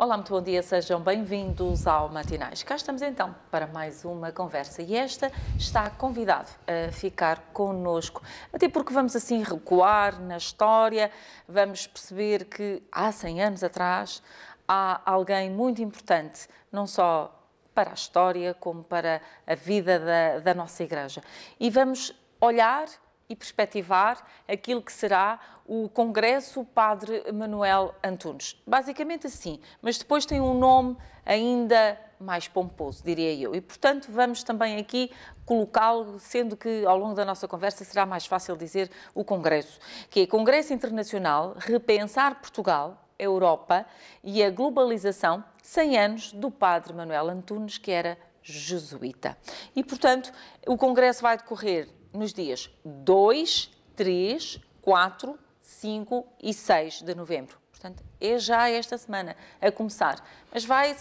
Olá, muito bom dia, sejam bem-vindos ao Matinais. Cá estamos então para mais uma conversa e esta está convidado a ficar conosco, até porque vamos assim recuar na história, vamos perceber que há 100 anos atrás há alguém muito importante, não só para a história, como para a vida da, da nossa Igreja. E vamos olhar e perspectivar aquilo que será o Congresso Padre Manuel Antunes. Basicamente assim, mas depois tem um nome ainda mais pomposo, diria eu. E, portanto, vamos também aqui colocá-lo, sendo que ao longo da nossa conversa será mais fácil dizer o Congresso, que é Congresso Internacional Repensar Portugal, Europa e a Globalização 100 anos do Padre Manuel Antunes, que era jesuíta. E, portanto, o Congresso vai decorrer nos dias 2, 3, 4, 5 e 6 de novembro. Portanto, é já esta semana a começar. Mas vai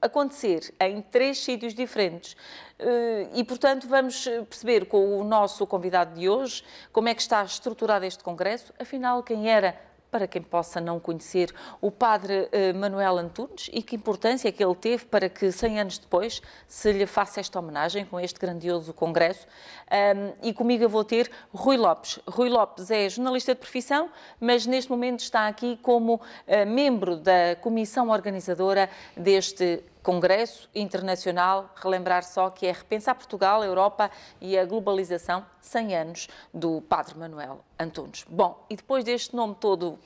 acontecer em três sítios diferentes. Eh, e, portanto, vamos perceber com o nosso convidado de hoje como é que está estruturado este Congresso, afinal, quem era para quem possa não conhecer, o padre eh, Manuel Antunes e que importância que ele teve para que, 100 anos depois, se lhe faça esta homenagem com este grandioso congresso. Um, e comigo eu vou ter Rui Lopes. Rui Lopes é jornalista de profissão, mas neste momento está aqui como uh, membro da comissão organizadora deste Congresso Internacional, relembrar só que é Repensar Portugal, a Europa e a Globalização 100 anos do Padre Manuel Antunes. Bom, e depois deste nome todo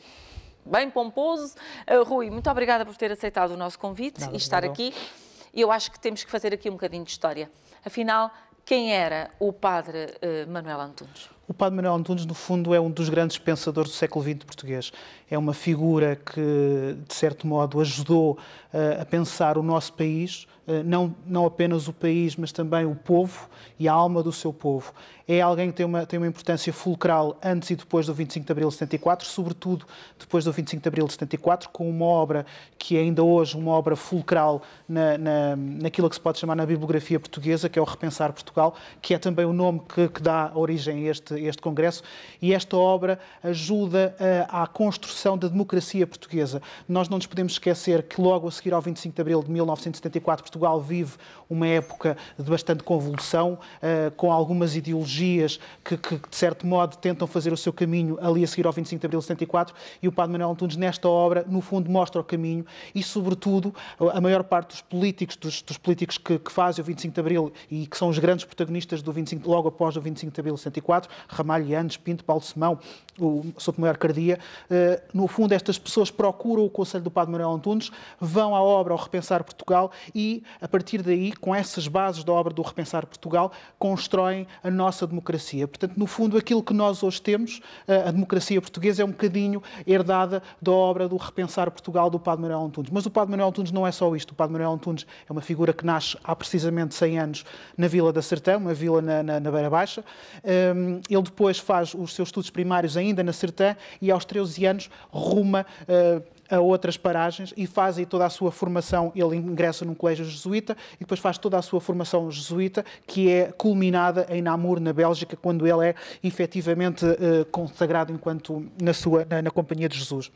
bem pomposo, eh, Rui, muito obrigada por ter aceitado o nosso convite Nada, e estar não. aqui. Eu acho que temos que fazer aqui um bocadinho de história. Afinal, quem era o Padre eh, Manuel Antunes? O Padre Manuel Antunes, no fundo, é um dos grandes pensadores do século XX português. É uma figura que, de certo modo, ajudou uh, a pensar o nosso país, uh, não, não apenas o país, mas também o povo e a alma do seu povo. É alguém que tem uma, tem uma importância fulcral antes e depois do 25 de Abril de 74, sobretudo depois do 25 de Abril de 74, com uma obra que é ainda hoje uma obra fulcral na, na, naquilo que se pode chamar na bibliografia portuguesa, que é o Repensar Portugal, que é também o nome que, que dá origem a este este Congresso e esta obra ajuda à construção da democracia portuguesa. Nós não nos podemos esquecer que logo a seguir ao 25 de abril de 1974 Portugal vive uma época de bastante convulsão, eh, com algumas ideologias que, que, de certo modo, tentam fazer o seu caminho ali a seguir ao 25 de abril de 74 e o Padre Manuel Antunes, nesta obra, no fundo, mostra o caminho e, sobretudo, a maior parte dos políticos, dos, dos políticos que, que fazem o 25 de abril e que são os grandes protagonistas do 25, logo após o 25 de abril de 74, Ramalho Anos, Pinto, Paulo Simão, o Maior Cardia, eh, no fundo estas pessoas procuram o Conselho do Padre Manuel Antunes, vão à obra do Repensar Portugal e, a partir daí, com essas bases da obra do Repensar Portugal, constroem a nossa democracia. Portanto, no fundo, aquilo que nós hoje temos, eh, a democracia portuguesa, é um bocadinho herdada da obra do Repensar Portugal do Padre Manuel Antunes. Mas o Padre Manuel Antunes não é só isto. O Padre Manuel Antunes é uma figura que nasce há precisamente 100 anos na Vila da Sertão, uma vila na, na, na Beira Baixa. Ehm, ele depois faz os seus estudos primários ainda na Sertã e aos 13 anos ruma uh, a outras paragens e faz aí toda a sua formação. Ele ingressa num colégio jesuíta e depois faz toda a sua formação jesuíta, que é culminada em Namur, na Bélgica, quando ele é efetivamente uh, consagrado enquanto na, sua, na, na Companhia de Jesus.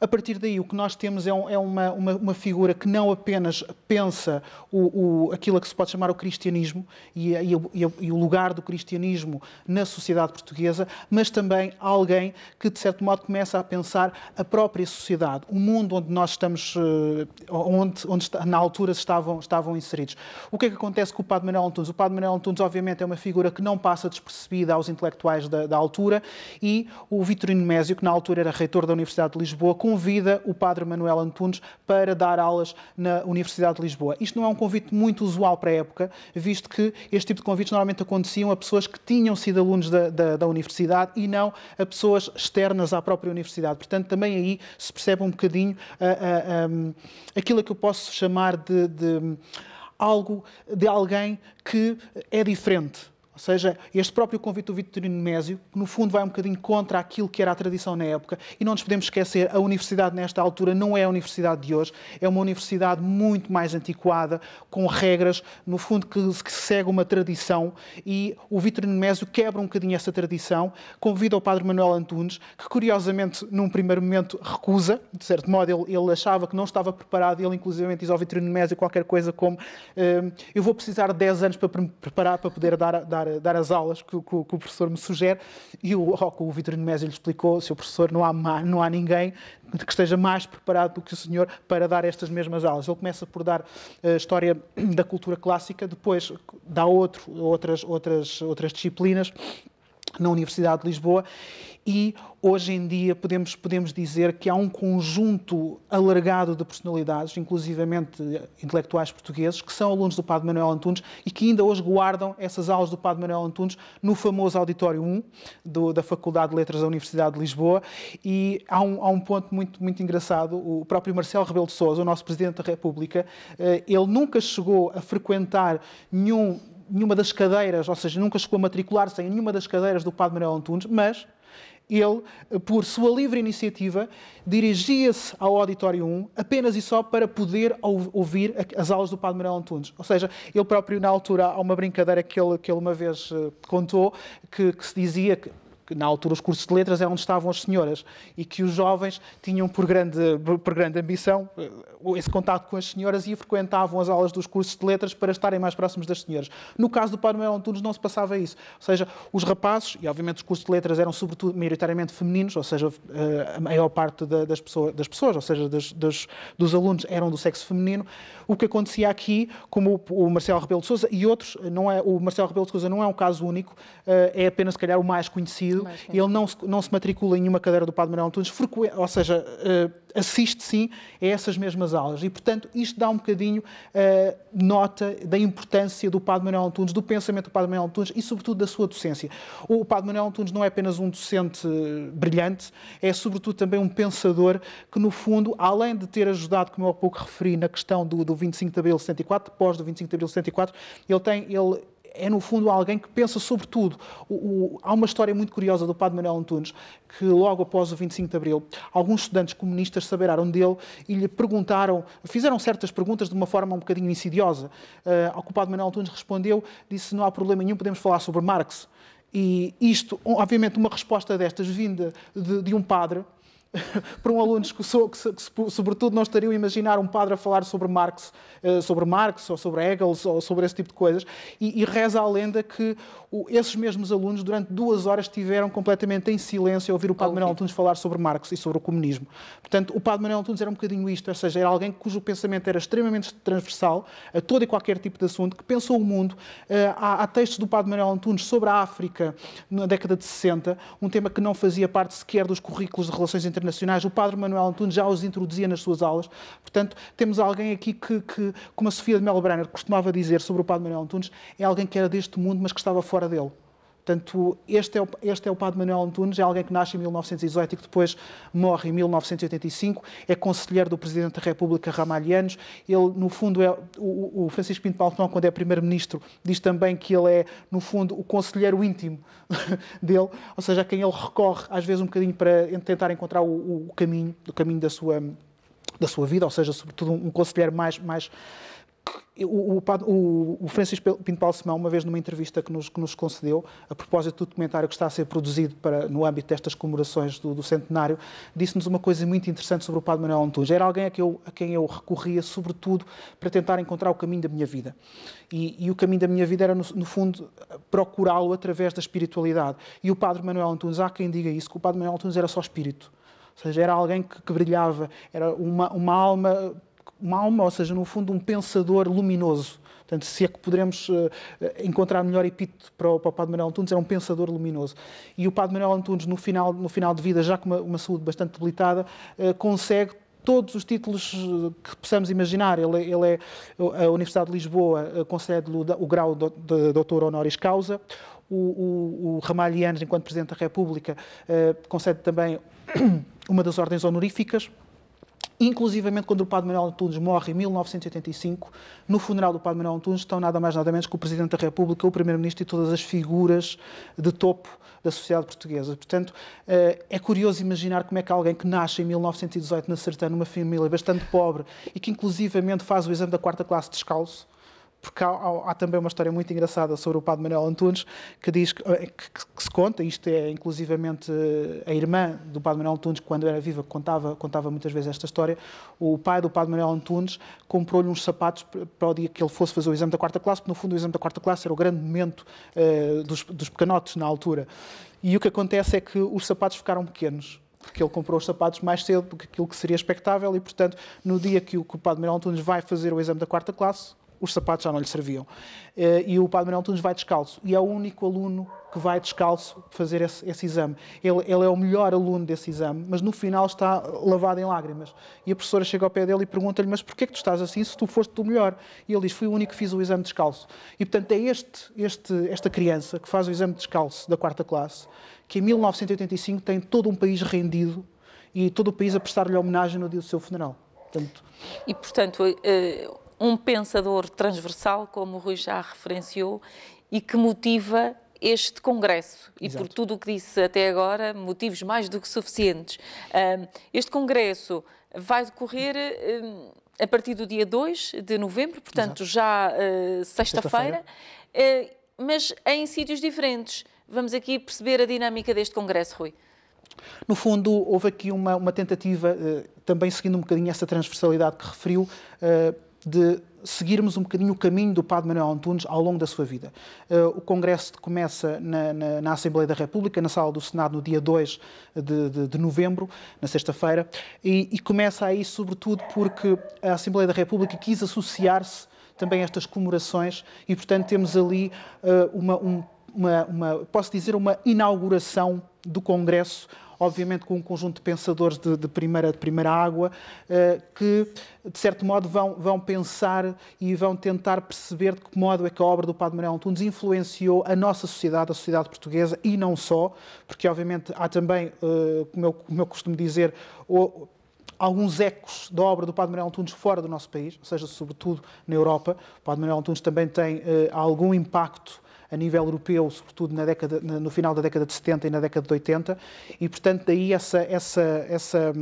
A partir daí, o que nós temos é, um, é uma, uma, uma, figura que não apenas pensa o, o, aquilo a que se pode chamar o cristianismo e, e, e, e, o lugar do cristianismo na sociedade portuguesa, mas também alguém que, de certo modo, começa a pensar a própria sociedade, o mundo onde nós estamos, eh, onde, onde na altura estavam, estavam inseridos. O que é que acontece com o Padre Manuel Antunes? O Padre Manuel Antunes, obviamente, é uma figura que não passa despercebida aos intelectuais da, da altura e o Vitorino Mésio, que na altura era reitor da Universidade de Lisboa, convida o padre Manuel Antunes para dar aulas na Universidade de Lisboa. Isto não é um convite muito usual para a época, visto que este tipo de convites normalmente aconteciam a pessoas que tinham sido alunos da, da, da universidade e não a pessoas externas à própria universidade. Portanto, também aí se percebe um bocadinho uh, uh, um, aquilo que eu posso chamar de, de algo de alguém que é diferente ou seja, este próprio convite do Vitorino Mésio, que no fundo vai um bocadinho contra aquilo que era a tradição na época, e não nos podemos esquecer, a universidade nesta altura não é a universidade de hoje, é uma universidade muito mais antiquada, com regras, no fundo, que, que segue uma tradição, e o Vitorino Mésio quebra um bocadinho essa tradição, convida o Padre Manuel Antunes, que curiosamente, num primeiro momento, recusa, de certo modo, ele, ele achava que não estava preparado, ele inclusivamente diz ao Vitorino Mésio qualquer coisa como hum, eu vou precisar de 10 anos para me preparar para poder dar, dar dar, dar as aulas que, que, que, o professor me sugere, e o, oh, o Vitorino Mésio lhe explicou, seu professor, não há, não há ninguém que esteja mais preparado do que o senhor para dar estas mesmas aulas. Ele começa por dar a uh, eh, história da cultura clássica, depois dá outro, outras, outras, outras disciplinas na Universidade de Lisboa e hoje em dia podemos, podemos dizer que há um conjunto alargado de personalidades, inclusivamente intelectuais portugueses, que são alunos do Padre Manuel Antunes e que ainda hoje guardam essas aulas do Padre Manuel Antunes no famoso Auditório 1 do, da Faculdade de Letras da Universidade de Lisboa e há um, há um ponto muito, muito engraçado, o próprio Marcelo Rebelo de Sousa, o nosso Presidente da República, eh, ele nunca chegou a frequentar nenhum nenhuma das cadeiras, ou seja, nunca chegou a matricular-se em nenhuma das cadeiras do Padre Manuel Antunes, mas ele, por sua livre iniciativa, dirigia-se ao Auditório 1 apenas e só para poder ouvir as aulas do Padre Manuel Antunes. Ou seja, ele próprio, na altura, há uma brincadeira que ele, que ele uma vez eh, contou, que, que se dizia que na altura os cursos de letras é onde estavam as senhoras e que os jovens tinham por grande, por grande ambição eh, esse contato com as senhoras e frequentavam as aulas dos cursos de letras para estarem mais próximos das senhoras. No caso do Padre Manuel Antunes não se passava isso. Ou seja, os rapazes, e obviamente os cursos de letras eram sobretudo maioritariamente femininos, ou seja, eh, a maior parte das pessoas, das pessoas ou seja, dos alunos eram do sexo feminino, o que acontecia aqui, como o Marcelo Rebelo de Sousa e outros, não é, o Marcelo Rebelo de Sousa não é um caso único, eh, é apenas, se calhar, o mais conhecido ele não se, não se matricula em nenhuma cadeira do Padre Manuel Antunes, ou seja, uh, assiste sim a essas mesmas aulas. E, portanto, isto dá um bocadinho uh, nota da importância do Padre Manuel Antunes, do pensamento do Padre Manuel Antunes e, sobretudo, da sua docência. O Padre Manuel Antunes não é apenas um docente eh, brilhante, é, sobretudo, também um pensador que, no fundo, além de ter ajudado, como eu há pouco referi, na questão do, do 25 de abril de 74, pós do 25 de abril de 74, ele tem. Ele, é, no fundo, alguém que pensa sobre tudo. O, o, há uma história muito curiosa do padre Manuel Antunes, que logo após o 25 de Abril, alguns estudantes comunistas saberaram dele e lhe perguntaram, fizeram certas perguntas de uma forma um bocadinho insidiosa. Uh, ao que o padre Manuel Antunes respondeu, disse não há problema nenhum, podemos falar sobre Marx. E isto, obviamente, uma resposta destas vinda de, de um padre, para um aluno que, que, que, sobretudo, não estariam a imaginar um padre a falar sobre Marx, eh, sobre Marx ou sobre Hegel ou sobre esse tipo de coisas. E, e reza a lenda que o, esses mesmos alunos, durante duas horas, estiveram completamente em silêncio a ouvir o padre Manuel Antunes falar sobre Marx e sobre o comunismo. Portanto, o padre Manuel Antunes era um bocadinho isto, ou seja, era alguém cujo pensamento era extremamente transversal a todo e qualquer tipo de assunto, que pensou o mundo. Eh, há, há textos do padre Manuel Antunes sobre a África na década de 60, um tema que não fazia parte sequer dos currículos de relações internacionais internacionais. O padre Manuel Antunes já os introduzia nas suas aulas. Portanto, temos alguém aqui que, que como a Sofia de Melo Brenner costumava dizer sobre o padre Manuel Antunes, é alguém que era deste mundo, mas que estava fora dele. Portanto, este é, o, este é o Padre Manuel Antunes, é alguém que nasce em 1918 e que depois morre em 1985, é conselheiro do Presidente da República Ramalhianos. Ele, no fundo, é o, o Francisco Pinto Baltão, quando é Primeiro-Ministro, diz também que ele é, no fundo, o conselheiro íntimo dele, ou seja, a quem ele recorre, às vezes, um bocadinho para tentar encontrar o, o caminho, o caminho da sua, da sua vida, ou seja, sobretudo um conselheiro mais. mais o, o, o, Francisco Pinto Paulo Simão, uma vez numa entrevista que nos, que nos, concedeu, a propósito do documentário que está a ser produzido para, no âmbito destas comemorações do, do centenário, disse-nos uma coisa muito interessante sobre o Padre Manuel Antunes. Era alguém a, que eu, a quem eu recorria, sobretudo, para tentar encontrar o caminho da minha vida. E, e o caminho da minha vida era, no, no fundo, procurá-lo através da espiritualidade. E o Padre Manuel Antunes, há quem diga isso, que o Padre Manuel Antunes era só espírito. Ou seja, era alguém que, que brilhava, era uma, uma alma uma alma, ou seja, no fundo, um pensador luminoso. Portanto, se é que poderemos uh, encontrar melhor epíteto para o, para o Padre Manuel Antunes, era é um pensador luminoso. E o Padre Manuel Antunes, no final, no final de vida, já com uma, uma saúde bastante debilitada, uh, consegue todos os títulos que possamos imaginar. Ele, é, ele é, a Universidade de Lisboa concede-lhe o, o grau de doutor honoris causa. O, o, o Ramalho enquanto Presidente da República, uh, concede também uma das ordens honoríficas inclusivamente quando o Padre Manuel Antunes morre em 1985, no funeral do Padre Manuel Antunes estão nada mais nada menos que o Presidente da República, o Primeiro-Ministro e todas as figuras de topo da sociedade portuguesa. Portanto, eh, é curioso imaginar como é que alguém que nasce em 1918 na Sertã, numa família bastante pobre e que inclusivamente faz o exame da quarta classe descalço, porque há, há, há, também uma história muito engraçada sobre o padre Manuel Antunes que diz que, eh, que, que, se conta, isto é inclusivamente eh, a irmã do padre Manuel Antunes quando era viva contava contava muitas vezes esta história. O pai do padre Manuel Antunes comprou-lhe uns sapatos para o dia que ele fosse fazer o exame da quarta classe, porque no fundo o exame da quarta classe era o grande momento uh, dos, dos pequenotes na altura. E o que acontece é que os sapatos ficaram pequenos porque ele comprou os sapatos mais cedo do que aquilo que seria expectável e, portanto, no dia que o, que o Padre Manuel Antunes vai fazer o exame da quarta classe, os sapatos já não lhe serviam. Eh, e o Padre Manuel Antunes vai descalço. E é o único aluno que vai descalço fazer esse, esse exame. Ele, ele, é o melhor aluno desse exame, mas no final está lavado em lágrimas. E a professora chega ao pé dele e pergunta-lhe: Mas porquê é que tu estás assim se tu foste o melhor? E ele diz: Fui o único que fiz o exame descalço. E portanto é este, este, esta criança que faz o exame descalço da quarta classe que em 1985 tem todo um país rendido e todo o país a prestar-lhe homenagem no dia do seu funeral. Portanto... E portanto. Uh um pensador transversal, como o Rui já referenciou, e que motiva este Congresso e Exato. por tudo o que disse até agora, motivos mais do que suficientes. Este Congresso vai decorrer a partir do dia 2 de novembro, portanto, Exato. já ah, sexta-feira, sexta ah, mas em sítios diferentes. Vamos aqui perceber a dinâmica deste Congresso, Rui. No fundo, houve aqui uma, uma tentativa, eh, também seguindo um bocadinho essa transversalidade que referiu, eh, de seguirmos um bocadinho o caminho do Padre Manuel Antunes ao longo da sua vida. Uh, o Congresso começa na, na, na, Assembleia da República, na sala do Senado, no dia 2 de, de, de novembro, na sexta-feira, e, e, começa aí, sobretudo, porque a Assembleia da República quis associar-se também a estas comemorações e, portanto, temos ali uh, uma, um, uma, uma, posso dizer, uma inauguração do Congresso obviamente com um conjunto de pensadores de, de primeira, de primeira água, uh, que, de certo modo, vão, vão pensar e vão tentar perceber de que modo é que a obra do Padre Manuel Antunes influenciou a nossa sociedade, a sociedade portuguesa, e não só, porque, obviamente, há também, uh, como, eu, como eu costumo dizer, o, alguns ecos da obra do Padre Manuel Antunes fora do nosso país, ou seja, sobretudo na Europa. O Padre Manuel Antunes também tem uh, algum impacto a nível europeu, sobretudo na década, no final da década de 70 e na década de 80, e portanto daí essa, essa, essa,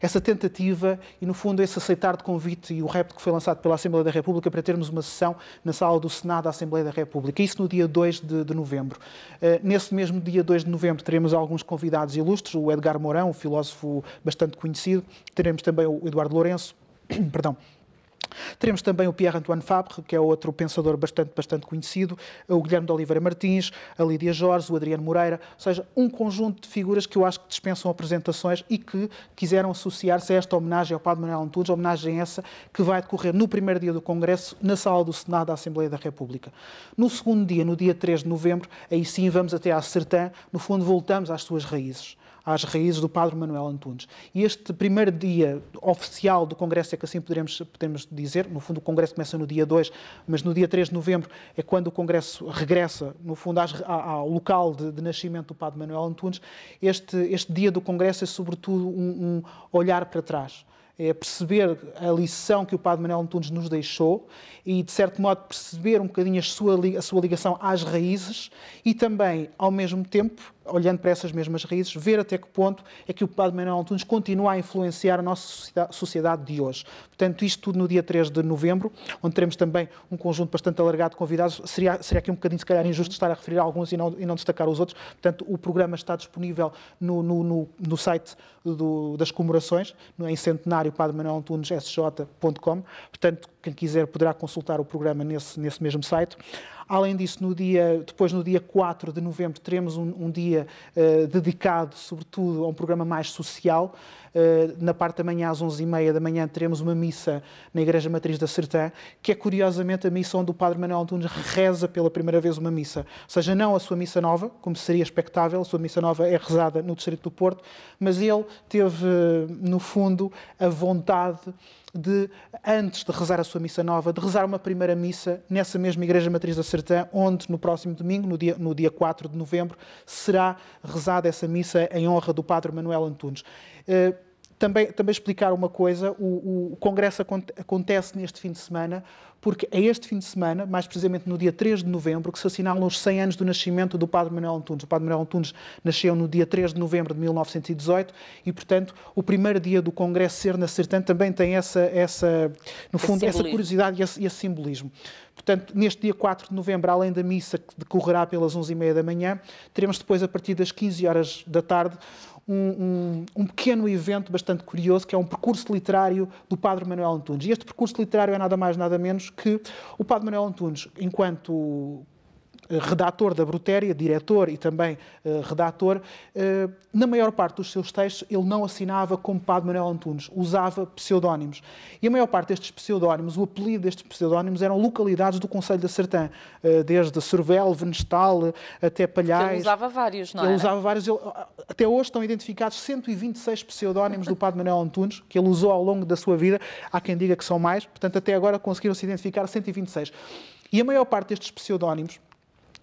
essa tentativa e no fundo esse aceitar de convite e o repto que foi lançado pela Assembleia da República para termos uma sessão na sala do Senado da Assembleia da República, isso no dia 2 de, de novembro. Eh, nesse mesmo dia 2 de novembro teremos alguns convidados ilustres, o Edgar Mourão, um filósofo bastante conhecido, teremos também o Eduardo Lourenço, perdão, Teremos também o Pierre-Antoine Fabre, que é outro pensador bastante, bastante conhecido, o Guilherme de Oliveira Martins, a Lídia Jorge, o Adriano Moreira, ou seja, um conjunto de figuras que eu acho que dispensam apresentações e que quiseram associar-se a esta homenagem ao Padre Manuel Antunes, homenagem essa que vai decorrer no primeiro dia do Congresso, na sala do Senado da Assembleia da República. No segundo dia, no dia 3 de novembro, aí sim vamos até à Sertã, no fundo voltamos às suas raízes às raízes do Padre Manuel Antunes. E este primeiro dia oficial do Congresso, é que assim poderemos, podemos dizer, no fundo o Congresso começa no dia 2, mas no dia 3 de novembro é quando o Congresso regressa, no fundo, às, ao local de, de, nascimento do Padre Manuel Antunes. Este, este dia do Congresso é, sobretudo, um, um olhar para trás é perceber a lição que o Padre Manuel Antunes nos deixou e, de certo modo, perceber um bocadinho a sua, a sua ligação às raízes e também, ao mesmo tempo, olhando para essas mesmas raízes, ver até que ponto é que o Padre Manuel Antunes continua a influenciar a nossa sociedade de hoje. Portanto, isto tudo no dia 3 de novembro, onde teremos também um conjunto bastante alargado de convidados. Seria, seria aqui um bocadinho, se calhar, injusto estar a referir a alguns e não, e não destacar os outros. Portanto, o programa está disponível no, no, no, no site do, das comemorações, em centenário Padre Manuel Antunes, sj.com. Portanto, quem quiser poderá consultar o programa nesse, nesse mesmo site. Além disso, no dia, depois no dia 4 de novembro, teremos um, um dia uh, dedicado, sobretudo, a um programa mais social. Uh, na parte da manhã, às 11h30 da manhã, teremos uma missa na Igreja Matriz da Sertã, que é curiosamente a missa onde o Padre Manuel Antunes reza pela primeira vez uma missa. Ou seja, não a sua missa nova, como seria expectável, a sua missa nova é rezada no Distrito do Porto, mas ele teve, no fundo, a vontade de, antes de rezar a sua missa nova, de rezar uma primeira missa nessa mesma Igreja Matriz da Sertã, onde no próximo domingo, no dia, no dia 4 de novembro, será rezada essa missa em honra do Padre Manuel Antunes. Uh, também, também explicar uma coisa: o, o Congresso aconte, acontece neste fim de semana, porque é este fim de semana, mais precisamente no dia 3 de novembro, que se assinalam os 100 anos do nascimento do Padre Manuel Antunes. O Padre Manuel Antunes nasceu no dia 3 de novembro de 1918 e, portanto, o primeiro dia do Congresso ser na Sertã também tem essa, essa no fundo, essa curiosidade e esse, esse, simbolismo. Portanto, neste dia 4 de novembro, além da missa que decorrerá pelas 11h30 da manhã, teremos depois, a partir das 15 horas da tarde, um, um, um, pequeno evento bastante curioso, que é um percurso literário do Padre Manuel Antunes. E este percurso literário é nada mais, nada menos que o Padre Manuel Antunes, enquanto eh, redator da Brutéria, diretor e também uh, redator, uh, na maior parte dos seus textos ele não assinava como Padre Manuel Antunes, usava pseudónimos. E a maior parte destes pseudónimos, o apelido destes pseudónimos eram localidades do Conselho da Sertã, uh, desde Cervel, Venestal, até Palhais. Ele usava vários, não é? Ele usava vários. Ele, até hoje estão identificados 126 pseudónimos do Padre Manuel Antunes, que ele usou ao longo da sua vida. Há quem diga que são mais, portanto até agora conseguiram-se identificar 126. E a maior parte destes pseudónimos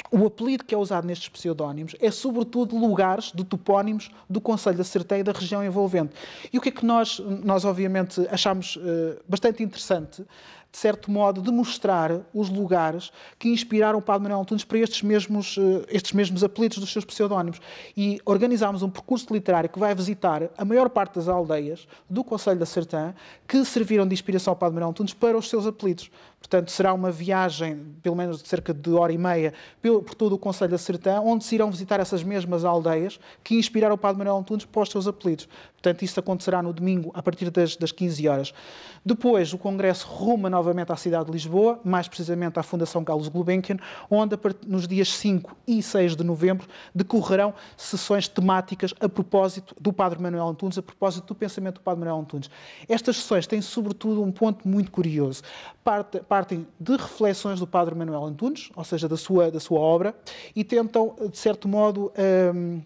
o apelido que é usado nestes pseudónimos é sobretudo lugares de topónimos do Conselho da Sertã e da região envolvente. E o que é que nós, nós obviamente, achamos uh, bastante interessante, de certo modo, demonstrar os lugares que inspiraram o Padre Manuel Antunes para estes mesmos, uh, estes mesmos apelidos dos seus pseudónimos. E organizámos um percurso literário que vai visitar a maior parte das aldeias do Conselho da Sertã que serviram de inspiração ao Padre Manuel Antunes para os seus apelidos. Portanto, será uma viagem, pelo menos de cerca de hora e meia, por, todo o Conselho da Sertã, onde se irão visitar essas mesmas aldeias que inspiraram o Padre Manuel Antunes para os seus apelidos. Portanto, isso acontecerá no domingo, a partir das, das 15 horas. Depois, o Congresso ruma novamente à cidade de Lisboa, mais precisamente à Fundação Carlos Gulbenkian, onde nos dias 5 e 6 de novembro decorrerão sessões temáticas a propósito do Padre Manuel Antunes, a propósito do pensamento do Padre Manuel Antunes. Estas sessões têm, sobretudo, um ponto muito curioso. Parte, partem de reflexões do Padre Manuel Antunes, ou seja, da sua, da sua obra, e tentam, de certo modo, um,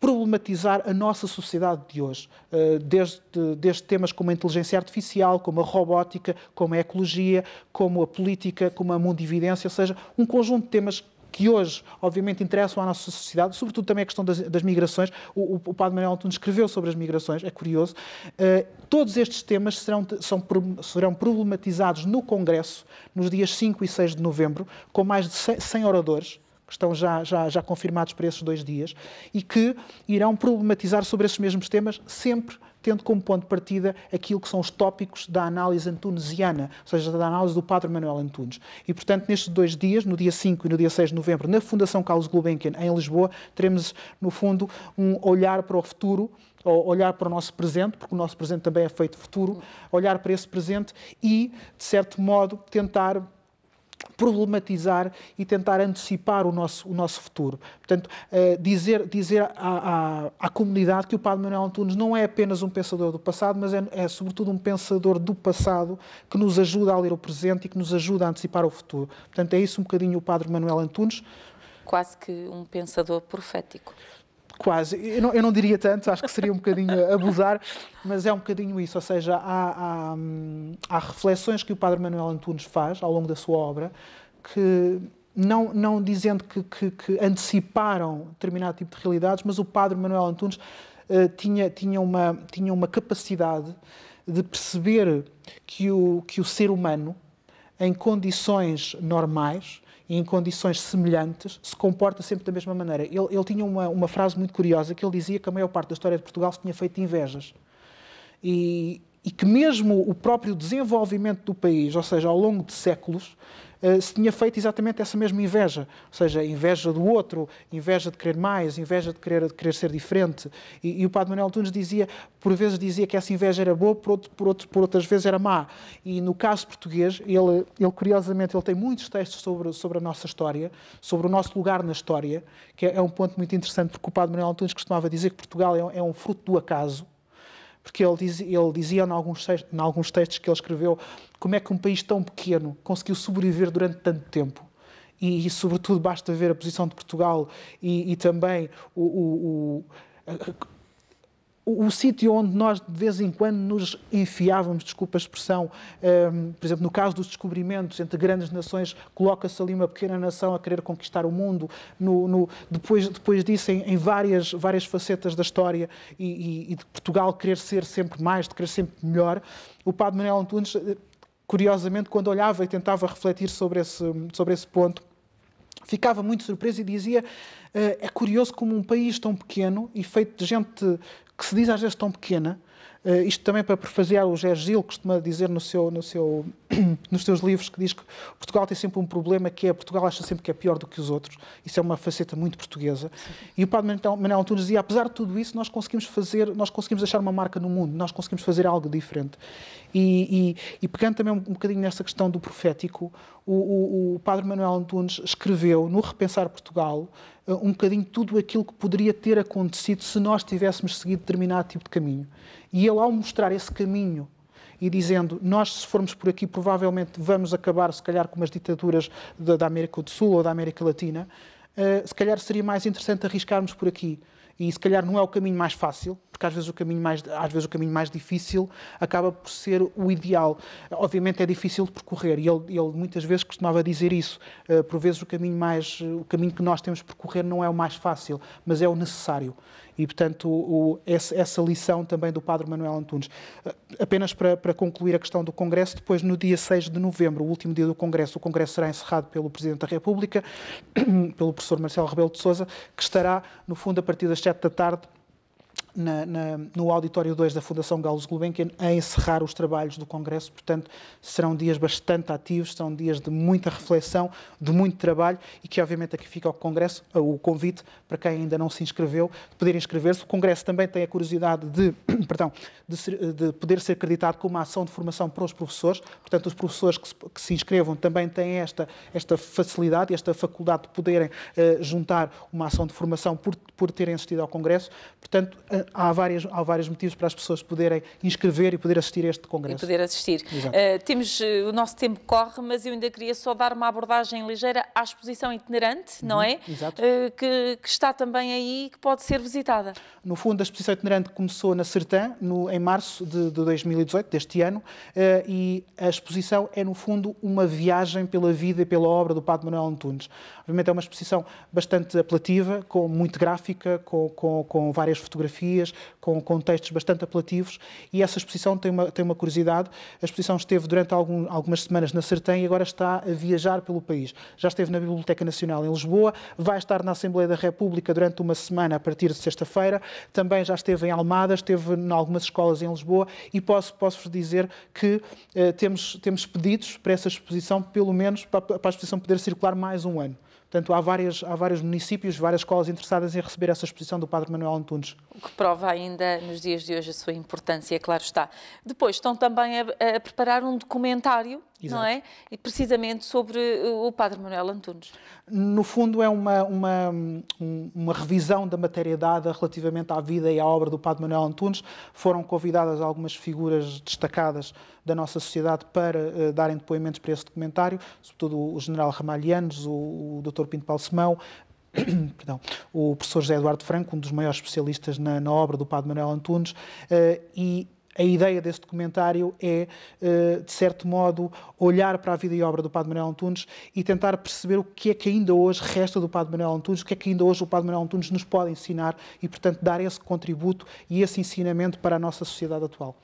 problematizar a nossa sociedade de hoje, eh, desde, desde, temas como a inteligência artificial, como a robótica, como a ecologia, como a política, como a mundividência, ou seja, um conjunto de temas que hoje, obviamente, interessam à nossa sociedade, sobretudo também a questão das, das migrações. O, o, o, Padre Manuel Antunes escreveu sobre as migrações, é curioso. Uh, todos estes temas serão, são, serão problematizados no Congresso, nos dias 5 e 6 de novembro, com mais de 100 oradores, que estão já, já, já confirmados para esses dois dias, e que irão problematizar sobre esses mesmos temas sempre tendo como ponto de partida aquilo que são os tópicos da análise antunesiana, ou seja, da análise do Padre Manuel Antunes. E, portanto, nestes dois dias, no dia 5 e no dia 6 de novembro, na Fundação Carlos Gulbenkian, em Lisboa, teremos, no fundo, um olhar para o futuro olhar para o nosso presente, porque o nosso presente também é feito futuro, olhar para esse presente e, de certo modo, tentar problematizar e tentar antecipar o nosso, o nosso futuro. Portanto, eh, dizer, dizer à, à, à, comunidade que o Padre Manuel Antunes não é apenas um pensador do passado, mas é, é, sobretudo um pensador do passado que nos ajuda a ler o presente e que nos ajuda a antecipar o futuro. Portanto, é isso um bocadinho o Padre Manuel Antunes. Quase que um pensador profético. Quase. Eu não, eu não, diria tanto, acho que seria um bocadinho abusar, mas é um bocadinho isso. Ou seja, há, há, hum, há reflexões que o Padre Manuel Antunes faz ao longo da sua obra que não, não dizendo que, que, que, anteciparam determinado tipo de realidades, mas o padre Manuel Antunes uh, tinha, tinha, uma, tinha uma capacidade de perceber que o, que o ser humano, em condições normais, em condições semelhantes, se comporta sempre da mesma maneira. Ele, ele tinha uma, uma, frase muito curiosa que ele dizia que a maior parte da história de Portugal se tinha feito invejas. E, e que mesmo o próprio desenvolvimento do país, ou seja, ao longo de séculos, eh, se tinha feito exatamente essa mesma inveja, ou seja, inveja do outro, inveja de querer mais, inveja de querer, de querer ser diferente. E, e o Padre Manuel Tunes dizia, por vezes dizia que essa inveja era boa, por, outro, por, outro, por outras vezes era má. E no caso português, ele, ele curiosamente ele tem muitos textos sobre, sobre a nossa história, sobre o nosso lugar na história, que é, é um ponto muito interessante, porque o Padre Manuel Tunes costumava dizer que Portugal é, é um fruto do acaso porque ele, diz, ele dizia em alguns, em alguns textos que ele escreveu como é que um país tão pequeno conseguiu sobreviver durante tanto tempo. E, e, sobretudo basta ver a posição de Portugal e, e também o, o, o o, sítio onde nós de vez em quando nos enfiávamos, desculpa a expressão, um, ehm, por exemplo, no caso dos descobrimentos entre grandes nações, coloca-se ali uma pequena nação a querer conquistar o mundo, no, no, depois, depois disso, em, em, várias, várias facetas da história e, e, e de Portugal querer ser sempre mais, de querer sempre melhor. O Padre Manuel Antunes, eh, curiosamente, quando olhava e tentava refletir sobre esse, sobre esse ponto, ficava muito surpreso e dizia: eh, é curioso como um país tão pequeno e feito de gente que se diz às vezes tão pequena Uh, isto também para prefaziar, o Gérgio Gil costuma dizer no seu, no seu, nos seus livros que diz que Portugal tem sempre um problema que é Portugal acha sempre que é pior do que os outros. Isso é uma faceta muito portuguesa. Sim. E o padre Manuel Antunes dizia, apesar de tudo isso, nós conseguimos fazer, nós conseguimos deixar uma marca no mundo, nós conseguimos fazer algo diferente. E, e, e pegando também um, um bocadinho nessa questão do profético, o, o, o padre Manuel Antunes escreveu no Repensar Portugal eh, um bocadinho tudo aquilo que poderia ter acontecido se nós tivéssemos seguido determinado tipo de caminho. E ele, ao mostrar esse caminho e dizendo nós se formos por aqui provavelmente vamos acabar se calhar com umas ditaduras da, América do Sul ou da América Latina, eh, se calhar seria mais interessante arriscarmos por aqui e se calhar não é o caminho mais fácil, porque às vezes o caminho mais, às vezes o caminho mais difícil acaba por ser o ideal. Obviamente é difícil de percorrer e ele, ele muitas vezes costumava dizer isso. Uh, por vezes o caminho mais, o caminho que nós temos de percorrer não é o mais fácil, mas é o necessário. E portanto o, o, essa, lição também do Padre Manuel Antunes. Eh, apenas para, para, concluir a questão do Congresso, depois no dia 6 de novembro, o último dia do Congresso, o Congresso será encerrado pelo Presidente da República, pelo professor Marcelo Rebelo de Sousa, que estará no fundo a partir das sete da tarde, na, na, no Auditório 2 da Fundação Gaules Gulbenkian a encerrar os trabalhos do Congresso. Portanto, serão dias bastante ativos, serão dias de muita reflexão, de muito trabalho e que, obviamente, aqui fica o Congresso, o convite para quem ainda não se inscreveu, de poder inscrever-se. O Congresso também tem a curiosidade de, perdão, de, ser, de, poder ser acreditado como uma ação de formação para os professores. Portanto, os professores que se, que se inscrevam também têm esta, esta facilidade, esta faculdade de poderem eh, juntar uma ação de formação por por terem assistido ao Congresso. Portanto, eh, há, várias, há vários motivos para as pessoas poderem inscrever e poder assistir a este Congresso. E poder assistir. Uh, temos, eh, o nosso tempo corre, mas eu ainda queria só dar uma abordagem ligeira à exposição itinerante, uhum, não é? Exato. Uh, que, que, está também aí e que pode ser visitada. No fundo, a exposição itinerante começou na Sertã, no, em março de, de 2018, deste ano, uh, e a exposição é, no fundo, uma viagem pela vida e pela obra do Padre Manuel Antunes. Obviamente é uma exposição bastante apelativa, com muito gráfico, gráfica, com, com, com várias fotografias, com, contextos textos bastante apelativos. E essa exposição tem uma, tem uma curiosidade: a exposição esteve durante algum, algumas semanas na Sertém e agora está a viajar pelo país. Já esteve na Biblioteca Nacional em Lisboa, vai estar na Assembleia da República durante uma semana a partir de sexta-feira, também já esteve em Almada, esteve em algumas escolas em Lisboa e posso, posso dizer que eh, temos, temos pedidos para essa exposição, pelo menos para, para a exposição poder circular mais um ano. Portanto, há, várias, há vários municípios, várias escolas interessadas em receber essa exposição do Padre Manuel Antunes. O que prova ainda, nos dias de hoje, a sua importância, é claro está. Depois, estão também a, a preparar um documentário Exato. não é? E precisamente sobre eh, o Padre Manuel Antunes. No fundo, é uma, uma, uma revisão da matéria dada relativamente à vida e à obra do Padre Manuel Antunes. Foram convidadas algumas figuras destacadas da nossa sociedade para uh, darem depoimentos para esse documentário, sobretudo o General Ramalhianos, o, o Dr. Pinto Balsemão, Perdão, o professor José Eduardo Franco, um dos maiores especialistas na, na obra do Padre Manuel Antunes, uh, e a ideia desse documentário é, eh, de certo modo, olhar para a vida e obra do Padre Manuel Antunes e tentar perceber o que é que ainda hoje resta do Padre Manuel Antunes, o que é que ainda hoje o Padre Manuel Antunes nos pode ensinar e, portanto, dar esse contributo e esse ensinamento para a nossa sociedade atual.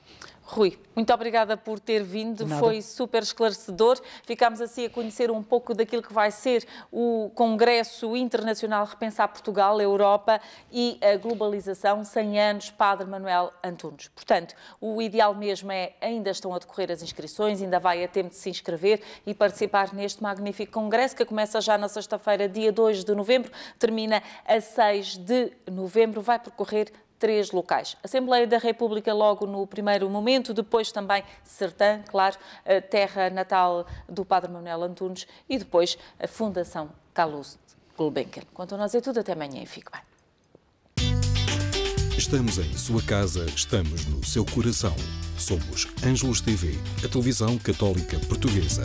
Rui, muito obrigada por ter vindo, foi super esclarecedor. Ficámos assim a conhecer um pouco daquilo que vai ser o Congresso Internacional Repensar Portugal, Europa e a Globalização, 100 anos, Padre Manuel Antunes. Portanto, o ideal mesmo é, ainda estão a decorrer as inscrições, ainda vai a tempo de se inscrever e participar neste magnífico Congresso, que começa já na sexta-feira, dia 2 de novembro, termina a 6 de novembro, vai percorrer três locais. Assembleia da República logo no primeiro momento, depois também Sertã, claro, eh, terra natal do Padre Manuel Antunes e depois a Fundação Calouste Gulbenkian. Quanto a nós é tudo, até amanhã e fique bem. Estamos em sua casa, estamos no seu coração. Somos Ângelos TV, a televisão católica portuguesa.